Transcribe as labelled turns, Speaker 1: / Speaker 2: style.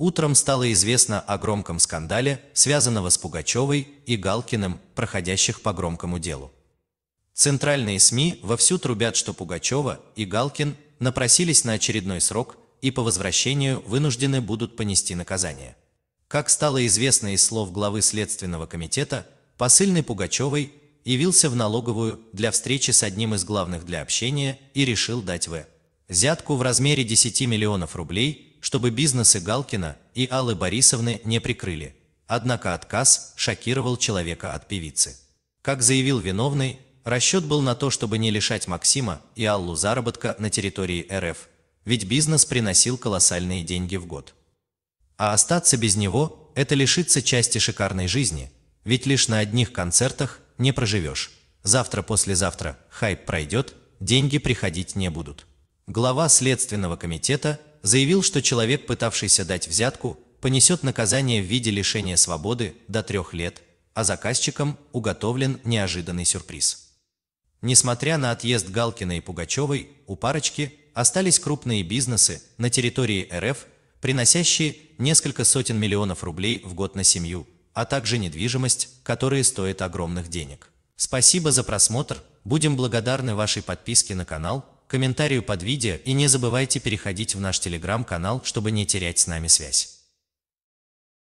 Speaker 1: Утром стало известно о громком скандале, связанного с Пугачевой и Галкиным, проходящих по громкому делу. Центральные СМИ вовсю трубят, что Пугачева и Галкин напросились на очередной срок и по возвращению вынуждены будут понести наказание. Как стало известно из слов главы Следственного комитета, посыльный Пугачевой явился в налоговую для встречи с одним из главных для общения и решил дать В. Взятку в размере 10 миллионов рублей – чтобы бизнесы Галкина и Аллы Борисовны не прикрыли. Однако отказ шокировал человека от певицы. Как заявил виновный, расчет был на то, чтобы не лишать Максима и Аллу заработка на территории РФ, ведь бизнес приносил колоссальные деньги в год. А остаться без него – это лишиться части шикарной жизни, ведь лишь на одних концертах не проживешь. Завтра-послезавтра хайп пройдет, деньги приходить не будут. Глава Следственного комитета заявил, что человек, пытавшийся дать взятку, понесет наказание в виде лишения свободы до трех лет, а заказчикам уготовлен неожиданный сюрприз. Несмотря на отъезд Галкина и Пугачевой, у парочки остались крупные бизнесы на территории РФ, приносящие несколько сотен миллионов рублей в год на семью, а также недвижимость, которая стоит огромных денег. Спасибо за просмотр, будем благодарны вашей подписке на канал, комментарию под видео и не забывайте переходить в наш телеграм-канал, чтобы не терять с нами связь.